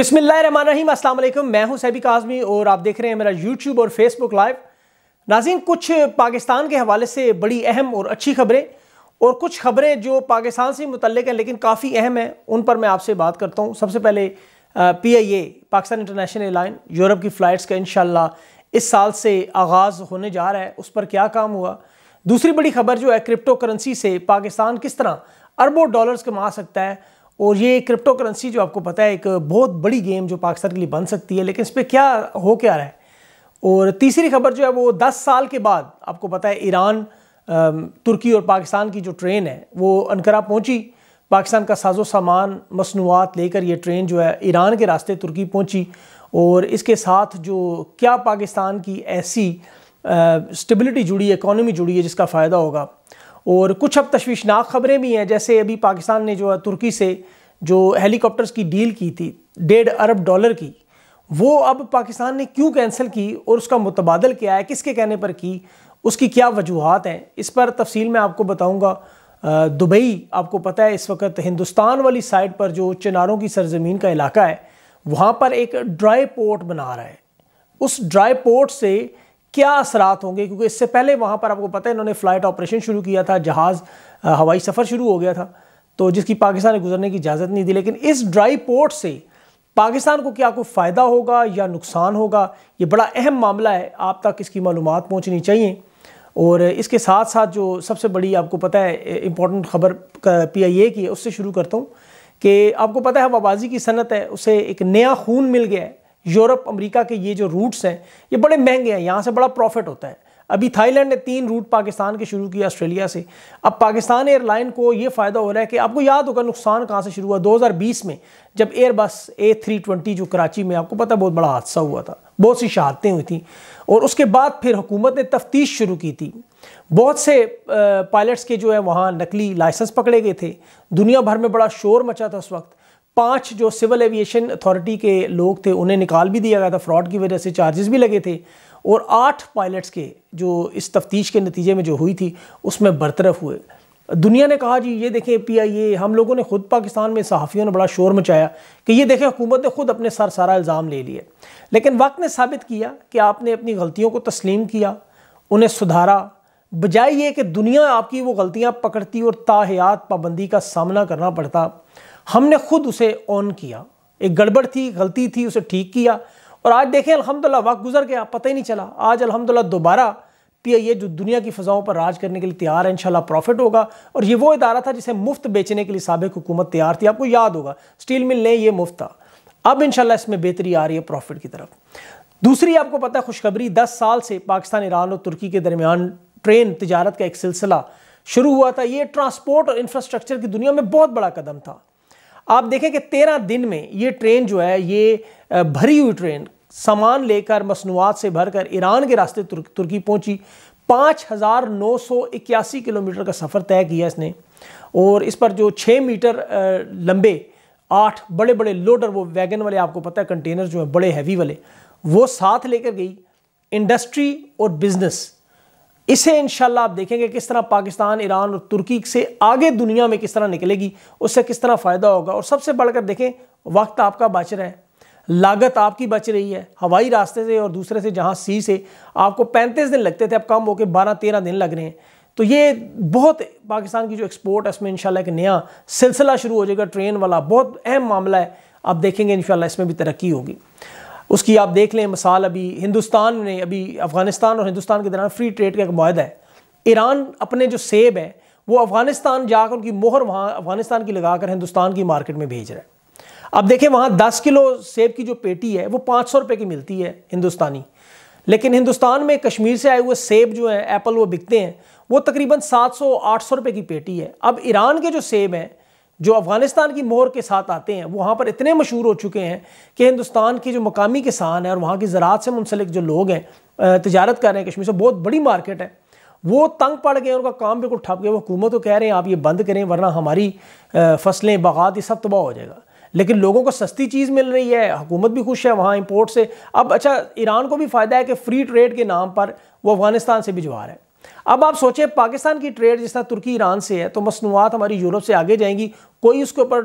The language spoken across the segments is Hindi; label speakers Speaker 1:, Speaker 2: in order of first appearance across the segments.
Speaker 1: अस्सलाम वालेकुम मैं हूं सैबिक आज़मी और आप देख रहे हैं मेरा यूट्यूब और फेसबुक लाइव नाजिन कुछ पाकिस्तान के हवाले से बड़ी अहम और अच्छी खबरें और कुछ खबरें जो पाकिस्तान से मुतलक हैं लेकिन काफ़ी अहम हैं उन पर मैं आपसे बात करता हूं सबसे पहले P I A Pakistan international airline Europe की फ़्लाइट्स का इन इस साल से आगाज़ होने जा रहा है उस पर क्या काम हुआ दूसरी बड़ी खबर जो है क्रिप्टो करेंसी से पाकिस्तान किस तरह अरबों डॉलर्स कमा सकता है और ये क्रिप्टो करेंसी जो आपको पता है एक बहुत बड़ी गेम जो पाकिस्तान के लिए बन सकती है लेकिन इस पर क्या हो क्या रहा है और तीसरी खबर जो है वो 10 साल के बाद आपको पता है ईरान तुर्की और पाकिस्तान की जो ट्रेन है वो अनकरा पहुंची पाकिस्तान का साजो सामान मसनूआत लेकर ये ट्रेन जो है ईरान के रास्ते तुर्की पहुंची और इसके साथ जो क्या पाकिस्तान की ऐसी स्टेबिलिटी जुड़ी है इकोनॉमी जुड़ी है जिसका फ़ायदा होगा और कुछ अब तश्वीशनाक खबरें भी हैं जैसे अभी पाकिस्तान ने जो है तुर्की से जो हेलीकॉप्टर्स की डील की थी डेढ़ अरब डॉलर की वो अब पाकिस्तान ने क्यों कैंसिल की और उसका मुतबादल क्या है किसके कहने पर की उसकी क्या वजूहत हैं इस पर तफसील मैं आपको बताऊँगा दुबई आपको पता है इस वक्त हिंदुस्तान वाली साइड पर जो चिनारों की सरजमीन का इलाका है वहाँ पर एक ड्राई पोर्ट बना रहा है उस ड्राई पोर्ट से क्या असरात होंगे क्योंकि इससे पहले वहाँ पर आपको पता है इन्होंने फ़्लाइट ऑपरेशन शुरू किया था जहाज़ हवाई सफ़र शुरू हो गया था तो जिसकी पाकिस्तान ने गुजरने की इजाज़त नहीं दी लेकिन इस ड्राई पोर्ट से पाकिस्तान को क्या कोई फ़ायदा होगा या नुकसान होगा ये बड़ा अहम मामला है आप तक इसकी मालूम पहुँचनी चाहिए और इसके साथ साथ जो सबसे बड़ी आपको पता है इम्पोर्टेंट खबर पी आई ए की है उससे शुरू करता हूँ कि आपको पता है हवाबाजी की सनत है उसे एक नया खून मिल गया है यूरोप अमेरिका के ये जो रूट्स हैं ये बड़े महंगे हैं यहाँ से बड़ा प्रॉफिट होता है अभी थाईलैंड ने तीन रूट पाकिस्तान के शुरू किया ऑस्ट्रेलिया से अब पाकिस्तान एयरलाइन को ये फ़ायदा हो रहा है कि आपको याद होगा नुकसान कहाँ से शुरू हुआ 2020 में जब एयरबस ए थ्री ट्वेंटी जो कराची में आपको पता बहुत बड़ा हादसा हुआ था बहुत सी शहादतें हुई थी और उसके बाद फिर हुकूमत ने तफ्तीश शुरू की थी बहुत से पायलट्स के जो है वहाँ नकली लाइसेंस पकड़े गए थे दुनिया भर में बड़ा शोर मचा था उस वक्त पांच जो सिविल एविएशन अथॉरिटी के लोग थे उन्हें निकाल भी दिया गया था फ्रॉड की वजह से चार्जेस भी लगे थे और आठ पायलट्स के जो इस तफ्तीश के नतीजे में जो हुई थी उसमें बरतरफ हुए दुनिया ने कहा जी ये देखें पी आई ए हम लोगों ने ख़ुद पाकिस्तान में सहाफ़ियों ने बड़ा शोर मचाया कि ये देखें हुकूमत ने ख़ुद अपने सर सारा इल्ज़ाम ले लिया लेकिन वक्त ने साबित किया कि आपने अपनी गलतियों को तस्लीम किया उन्हें सुधारा बजाय ये कि दुनिया आपकी वो गलतियाँ पकड़ती और ताहियात पाबंदी का सामना करना पड़ता हमने खुद उसे ऑन किया एक गड़बड़ थी गलती थी उसे ठीक किया और आज देखें अलहमदिल्ला वक्त गुजर गया पता ही नहीं चला आज अलहमदिल्ला दोबारा पी आई ए जो दुनिया की फ़ज़ाओं पर राज करने के लिए तैयार है इंशाल्लाह प्रॉफिट होगा और ये वो इदारा था जिसे मुफ्त बेचने के लिए सबक हुकूमत तैयार थी आपको याद होगा स्टील मिल नहीं ये मुफ्त था अब इनशाला इसमें बेहतरी आ रही है प्रॉफिट की तरफ दूसरी आपको पता है खुशखबरी दस साल से पाकिस्तान ईरान और तुर्की के दरमियान ट्रेन तजारत का एक सिलसिला शुरू हुआ था ये ट्रांसपोर्ट और इंफ्रास्ट्रक्चर की दुनिया में बहुत बड़ा कदम था आप देखें कि तेरह दिन में ये ट्रेन जो है ये भरी हुई ट्रेन सामान लेकर मसनूआत से भरकर ईरान के रास्ते तुर्क, तुर्की पहुंची पाँच हज़ार नौ सौ इक्यासी किलोमीटर का सफ़र तय किया इसने और इस पर जो छः मीटर लंबे आठ बड़े बड़े लोडर वो वैगन वाले आपको पता है कंटेनर जो है बड़े हैवी वाले वो साथ लेकर गई इंडस्ट्री और बिज़नेस इसे इनशाला आप देखेंगे किस तरह पाकिस्तान ईरान और तुर्की से आगे दुनिया में किस तरह निकलेगी उससे किस तरह फ़ायदा होगा और सबसे बढ़कर देखें वक्त आपका बाचर है लागत आपकी बच रही है हवाई रास्ते से और दूसरे से जहाँ सी से आपको पैंतीस दिन लगते थे अब कम होकर बारह तेरह दिन लग रहे हैं तो ये बहुत पाकिस्तान की जो एक्सपोर्ट है इसमें इंशाल्लाह एक नया सिलसिला शुरू हो जाएगा ट्रेन वाला बहुत अहम मामला है आप देखेंगे इंशाल्लाह इसमें भी तरक्की होगी उसकी आप देख लें मिसाल अभी हिंदुस्तान ने अभी अफ़गानिस्तान और हिंदुस्तान के दौरान फ्री ट्रेड का एक माहदा है ईरान अपने जो सेब है वो अफ़गानिस्तान जाकर उनकी मोहर वहाँ अफ़गानिस्तान की लगाकर हिंदुस्तान की मार्केट में भेज रहा है अब देखें वहाँ दस किलो सेब की जो पेटी है वो पाँच सौ रुपए की मिलती है हिंदुस्तानी लेकिन हिंदुस्तान में कश्मीर से आए हुए सेब जो हैं एप्पल वो बिकते हैं वो तकरीबन 700-800 रुपए की पेटी है अब ईरान के जो सेब हैं जो अफ़गानिस्तान की मोहर के साथ आते हैं वहाँ पर इतने मशहूर हो चुके हैं कि हिंदुस्तान के जो मकामी किसान हैं और वहाँ की ज़रात से मुंसलिक जो लोग हैं तजारत कर रहे हैं कश्मीर से बहुत बड़ी मार्केट है वो तंग पड़ गए उनका काम बिल्कुल ठप गया हुकूमत को कह रहे हैं आप ये बंद करें वरना हमारी फसलें बागात ये सब तबाह हो जाएगा लेकिन लोगों को सस्ती चीज़ मिल रही है हुकूमत भी खुश है वहाँ इम्पोर्ट से अब अच्छा ईरान को भी फ़ायदा है कि फ्री ट्रेड के नाम पर वो अफगानिस्तान से भी रहे है अब आप सोचें पाकिस्तान की ट्रेड जिस तरह तुर्की ईरान से है तो मसनूआत हमारी यूरोप से आगे जाएंगी कोई उसके ऊपर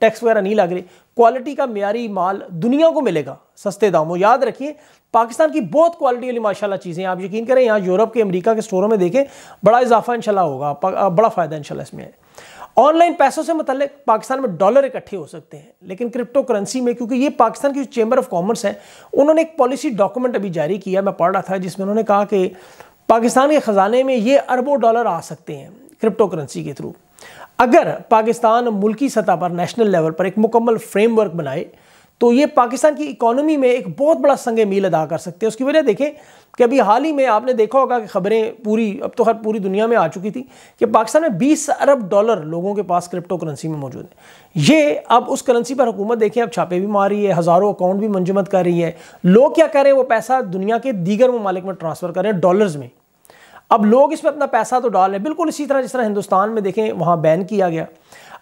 Speaker 1: टैक्स वगैरह नहीं लग रही क्वालिटी का मीरी माल दुनिया को मिलेगा सस्ते दामों याद रखिए पाकिस्तान की बहुत क्वालिटी वाली माशाल्लाह चीज़ें आप यकीन करें यहाँ यूरोप के अमेरिका के स्टोरों में देखें बड़ा इजाफा इंशाल्लाह होगा बड़ा फ़ायदा इंशाल्लाह इसमें है ऑनलाइन पैसों से मतलब पाकिस्तान में डॉलर इकट्ठे हो सकते हैं लेकिन क्रिप्टो करेंसी में क्योंकि ये पाकिस्तान की चेंबर ऑफ कॉमर्स है उन्होंने एक पॉलिसी डॉक्यूमेंट अभी जारी किया मैं पढ़ रहा था जिसमें उन्होंने कहा कि पाकिस्तान के ख़जाने में ये अरबों डॉलर आ सकते हैं क्रिप्टो करेंसी के थ्रू अगर पाकिस्तान मुल्की सतह पर नेशनल लेवल पर एक मुकम्मल फ्रेमवर्क बनाए तो ये पाकिस्तान की इकोनॉमी में एक बहुत बड़ा संग मील अदा कर सकते हैं उसकी वजह देखें कि अभी हाल ही में आपने देखा होगा कि खबरें पूरी अब तो हर पूरी दुनिया में आ चुकी थी कि पाकिस्तान में 20 अरब डॉलर लोगों के पास क्रिप्टो करेंसी में मौजूद है ये अब उस करेंसी पर हुकूमत देखें अब छापे भी मार रही है हज़ारों अकाउंट भी मंजमत कर रही है लोग क्या करें वो पैसा दुनिया के दीगर ममालिक में ट्रांसफ़र करें डॉलर्स में अब लोग इसमें अपना पैसा तो डाल रहे हैं बिल्कुल इसी तरह जिस तरह हिंदुस्तान में देखें वहाँ बैन किया गया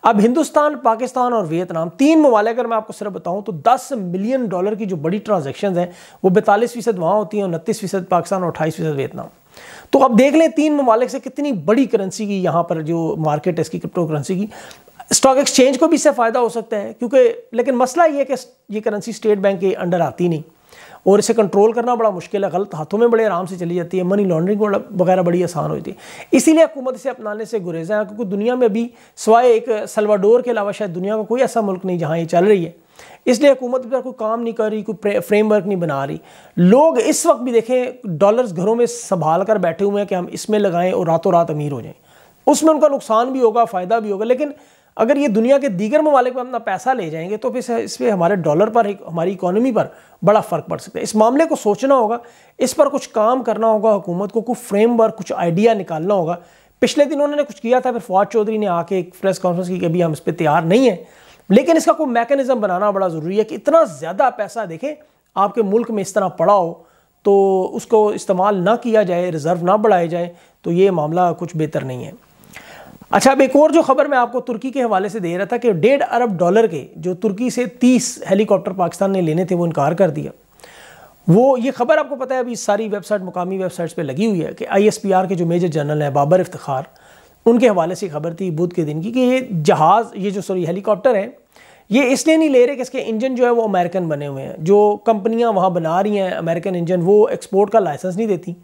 Speaker 1: अब हिंदुस्तान पाकिस्तान और वियतनाम तीन ममालिक अगर मैं आपको सिर्फ बताऊं तो 10 मिलियन डॉलर की जो बड़ी ट्रांजेक्शन हैं वो बैतालीस फीसद वहाँ होती हैं उनतीस फीसद पाकिस्तान और अट्ठाईस फीसद वियतनाम तो अब देख लें तीन ममालिक से कितनी बड़ी करेंसी की यहाँ पर जो मार्केट है इसकी क्रिप्टो करेंसी की स्टॉक एक्सचेंज को भी इससे फ़ायदा हो सकता है क्योंकि लेकिन मसला ये है कि ये करेंसी स्टेट बैंक के अंडर आती नहीं और इसे कंट्रोल करना बड़ा मुश्किल है गलत हाथों में बड़े आराम से चली जाती है मनी लॉन्ड्रिंग वगैरह बड़ी आसान होती है इसीलिए हुकूमत इसे अपनाने से गुरेजा है क्योंकि दुनिया में अभी सवाए एक सलवाडोर के अलावा शायद दुनिया का कोई ऐसा मुल्क नहीं जहाँ ये चल रही है इसलिए हुकूमत पर कोई काम नहीं कर रही कोई फ्रेमवर्क नहीं बना रही लोग इस वक्त भी देखें डॉलर्स घरों में संभाल कर बैठे हुए हैं कि हम इसमें लगाएं और रातों रात अमीर हो जाएं उसमें उनका नुकसान भी होगा फ़ायदा भी होगा लेकिन अगर ये दुनिया के दीगर ममालिक में अपना पैसा ले जाएंगे तो फिर इस पर हमारे डॉलर पर हमारी इकोनॉमी पर बड़ा फ़र्क पड़ सकता है इस मामले को सोचना होगा इस पर कुछ काम करना होगा हुकूमत को कुछ फ्रेमवर्क कुछ आइडिया निकालना होगा पिछले दिन उन्होंने कुछ किया था फिर फवाद चौधरी ने आके एक प्रेस कॉन्फ्रेंस की कि अभी हम इस पर तैयार नहीं है लेकिन इसका कोई मैकेनिज़म बनाना बड़ा ज़रूरी है कि इतना ज़्यादा पैसा देखें आपके मुल्क में इस तरह पड़ा हो तो उसको इस्तेमाल ना किया जाए रिज़र्व ना बढ़ाए जाए तो ये मामला कुछ बेहतर नहीं है अच्छा अब एक और जो खबर मैं आपको तुर्की के हवाले से दे रहा था कि डेढ़ अरब डॉलर के जो तुर्की से तीस हेलीकॉप्टर पाकिस्तान ने लेने थे वो इनकार कर दिया वो ये खबर आपको पता है अभी सारी वेबसाइट मुकामी वेबसाइट्स पे लगी हुई है कि आईएसपीआर के जो मेजर जनरल हैं बाबर इफ्तार उनके हवाले से खबर थी बुध के दिन की कि ये जहाज़ ये जो सॉरी हेलीकॉप्टर हैं ये इसलिए नहीं ले रहे कि इसके इंजन जो है वो अमेरिकन बने हुए हैं जो कंपनियां वहाँ बना रही हैं अमेरिकन इंजन वो एक्सपोर्ट का लाइसेंस नहीं देती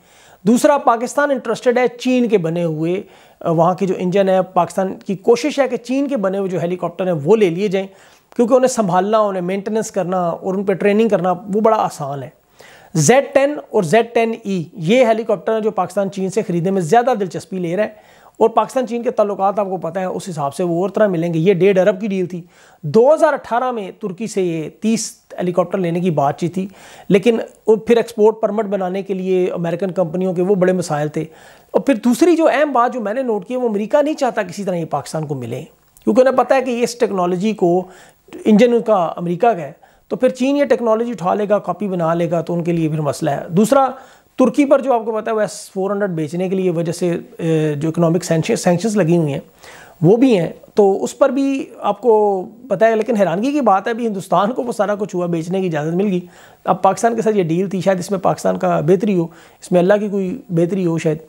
Speaker 1: दूसरा पाकिस्तान इंटरेस्टेड है चीन के बने हुए वहाँ के जो इंजन है पाकिस्तान की कोशिश है कि चीन के बने हुए जो हेलीकॉप्टर हैं वो ले लिए जाएँ क्योंकि उन्हें संभालना उन्हें मेंटेनेंस करना और उन पर ट्रेनिंग करना वो बड़ा आसान है टेन और ई e, ये हेलीकॉप्टर जो पाकिस्तान चीन से ख़रीदने में ज़्यादा दिलचस्पी ले रहा है और पाकिस्तान चीन के तल्लुक आपको पता है उस हिसाब से वो और तरह मिलेंगे ये डेढ़ अरब की डील थी 2018 में तुर्की से ये 30 हेलीकॉप्टर लेने की बातचीत थी लेकिन वो फिर एक्सपोर्ट परमिट बनाने के लिए अमेरिकन कंपनियों के वो बड़े मसाइल थे और फिर दूसरी जो अहम बात जो मैंने नोट की है वो अमरीका नहीं चाहता किसी तरह ये पाकिस्तान को मिले क्योंकि उन्हें पता है कि इस टेक्नोलॉजी को इंजन उनका अमरीका का है तो फिर चीन ये टेक्नोलॉजी उठा लेगा कॉपी बना लेगा तो उनके लिए फिर मसला है दूसरा तुर्की पर जो आपको पता है वो एस फोर हंड्रेड बेचने के लिए वजह से जो इकोनॉमिक सेंक्शंस लगी हुई हैं वो भी हैं तो उस पर भी आपको पता है लेकिन हैरानगी की बात है अभी हिंदुस्तान को वो सारा कुछ हुआ बेचने की इजाज़त मिल गई अब पाकिस्तान के साथ ये डील थी शायद इसमें पाकिस्तान का बेहतरी हो इसमें अल्लाह की कोई बेहतरी हो शायद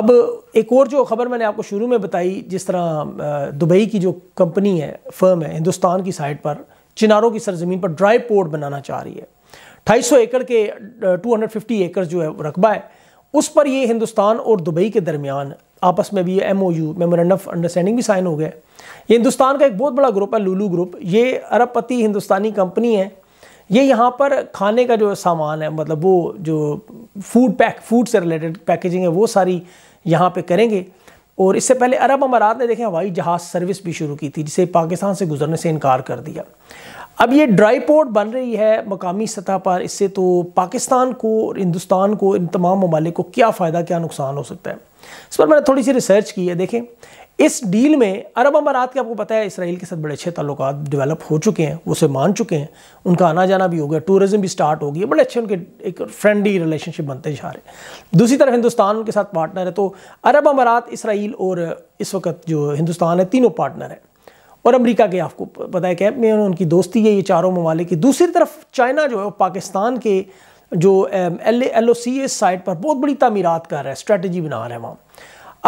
Speaker 1: अब एक और जो खबर मैंने आपको शुरू में बताई जिस तरह दुबई की जो कंपनी है फर्म है हिंदुस्तान की साइड पर चिनारों की सरजमीन पर ड्राई पोर्ट बनाना चाह रही है सौ एकड़ के 250 एकड़ जो है रकबा है उस पर ये हिंदुस्तान और दुबई के दरमियान आपस में भी M O U memorandum of understanding भी साइन हो गया ये हिंदुस्तान का एक बहुत बड़ा ग्रुप है लूलू ग्रुप ये अरबपति हिंदुस्तानी कंपनी है ये यहाँ पर खाने का जो सामान है मतलब वो जो फूड पैक फूड से रिलेटेड पैकेजिंग है वो सारी यहाँ पे करेंगे और इससे पहले अरब अमारात ने देखें हवाई जहाज़ सर्विस भी शुरू की थी जिसे पाकिस्तान से गुजरने से इनकार कर दिया अब ये ड्राई पोर्ट बन रही है मकामी सतह पर इससे तो पाकिस्तान को और हिंदुस्तान को इन तमाम ममालिक को क्या फ़ायदा क्या नुकसान हो सकता है इस पर मैंने थोड़ी सी रिसर्च की है देखें इस डील में अरब अमारात के आपको पता है इसराइल के साथ बड़े अच्छे तल्लक डेवलप हो चुके हैं वो उसे मान चुके हैं उनका आना जाना भी हो गया टूरिज़म भी स्टार्ट हो गई बड़े अच्छे उनके एक फ्रेंडली रिलेशनशिप बनते जा रहे हैं दूसरी तरफ हिंदुस्तान उनके साथ पार्टनर है तो अरब अमारात इसराइल और इस वक्त जो हिंदुस्तान है तीनों पार्टनर हैं और अमेरिका के आपको पता है कैप में उनकी दोस्ती है ये चारों ममालिक की दूसरी तरफ चाइना जो है वो पाकिस्तान के जो L L O C S site पर बहुत बड़ी तमीरत कर रहा है स्ट्रेटजी बना रहा है वहाँ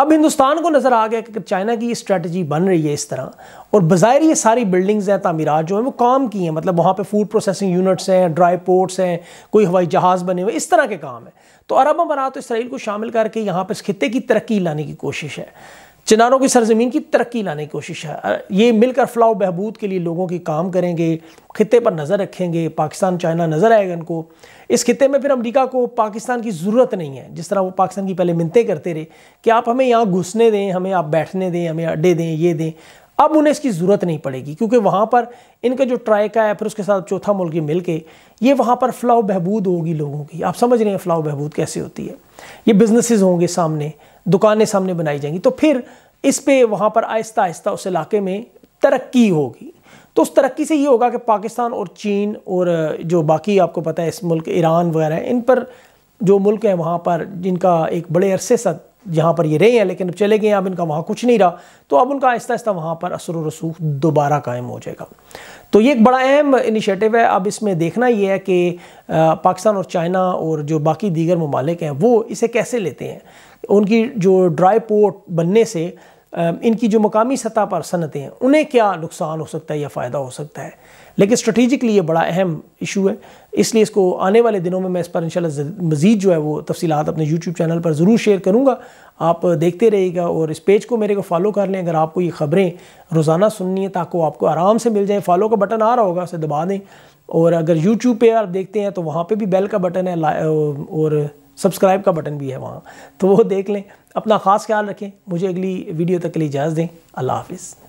Speaker 1: अब हिंदुस्तान को नज़र आ गया कि चाइना की ये स्ट्रेटजी बन रही है इस तरह और बाहर ये सारी बिल्डिंग्स हैं तमीरत जो हैं वो काम की हैं मतलब वहाँ पर फूड प्रोसेसिंग यूनिट्स हैं ड्राई पोर्ट्स हैं कोई हवाई जहाज़ बने हुए इस तरह के काम हैं तो अरब अमारात इसराइल को शामिल करके यहाँ पर इस खत्े की तरक्की लाने की कोशिश है चिनारों की सरजमीन की तरक्की लाने की कोशिश है ये मिलकर फलाह बहबूद के लिए लोगों की काम करेंगे खत्े पर नज़र रखेंगे पाकिस्तान चाइना नज़र आएगा इनको इस खत्े में फिर अमेरिका को पाकिस्तान की ज़रूरत नहीं है जिस तरह वो पाकिस्तान की पहले मिनतें करते रहे कि आप हमें यहाँ घुसने दें हमें आप बैठने दें हमें अड्डे दें ये दें अब उन्हें इसकी ज़रूरत नहीं पड़ेगी क्योंकि वहाँ पर इनका जो ट्रायका है फिर उसके साथ चौथा मुल्क मिल के ये वहाँ पर फलाह बहबूद होगी लोगों की आप समझ रहे हैं फलाह बहबूद कैसे होती है ये बिज़नेस होंगे सामने दुकानें सामने बनाई जाएंगी तो फिर इस पे वहाँ पर आहिस्ता आहिस्ता उस इलाके में तरक्की होगी तो उस तरक्की से ये होगा कि पाकिस्तान और चीन और जो बाकी आपको पता है इस मुल्क ईरान वगैरह इन पर जो मुल्क हैं वहाँ पर जिनका एक बड़े अरसे से यहाँ पर ये रहे हैं लेकिन अब चले गए अब इनका वहाँ कुछ नहीं रहा तो अब उनका आहिस्ता आहिस्ता वहाँ पर असर रसूख दोबारा कायम हो जाएगा तो ये एक बड़ा अहम इनिशिएटिव है अब इसमें देखना ये है कि पाकिस्तान और चाइना और जो बाकी दीगर ममालिक हैं वो इसे कैसे लेते हैं उनकी जो ड्राई पोर्ट बनने से इनकी जो मकामी सतह पर सनतें हैं उन्हें क्या नुकसान हो सकता है या फ़ायदा हो सकता है लेकिन स्ट्रेटिजिकली ये बड़ा अहम इशू है इसलिए इसको आने वाले दिनों में मैं इस पर इंशाल्लाह मज़ीद जो है वो तफसीलात अपने यूट्यूब चैनल पर ज़रूर शेयर करूँगा आप देखते रहिएगा और इस पेज को मेरे को फॉलो कर लें अगर आपको ये ख़बरें रोज़ाना सुननी है ताकि आपको आराम से मिल जाए फॉलो का बटन आ रहा होगा उसे दबा दें और अगर यूट्यूब पर आप देखते हैं तो वहाँ पर भी बेल का बटन है और सब्सक्राइब का बटन भी है वहाँ तो वो देख लें अपना ख़ास ख्याल रखें मुझे अगली वीडियो तक के लिए इजाज़त दें अल्लाह हाफिज़